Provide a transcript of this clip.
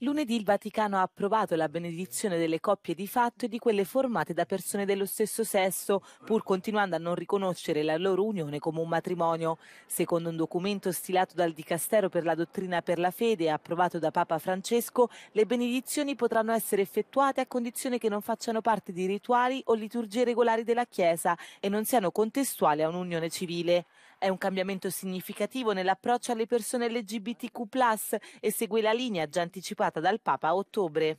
Lunedì il Vaticano ha approvato la benedizione delle coppie di fatto e di quelle formate da persone dello stesso sesso, pur continuando a non riconoscere la loro unione come un matrimonio. Secondo un documento stilato dal Dicastero per la dottrina per la fede e approvato da Papa Francesco, le benedizioni potranno essere effettuate a condizione che non facciano parte di rituali o liturgie regolari della Chiesa e non siano contestuali a un'unione civile. È un cambiamento significativo nell'approccio alle persone LGBTQ+, e segue la linea già anticipata dal Papa a ottobre.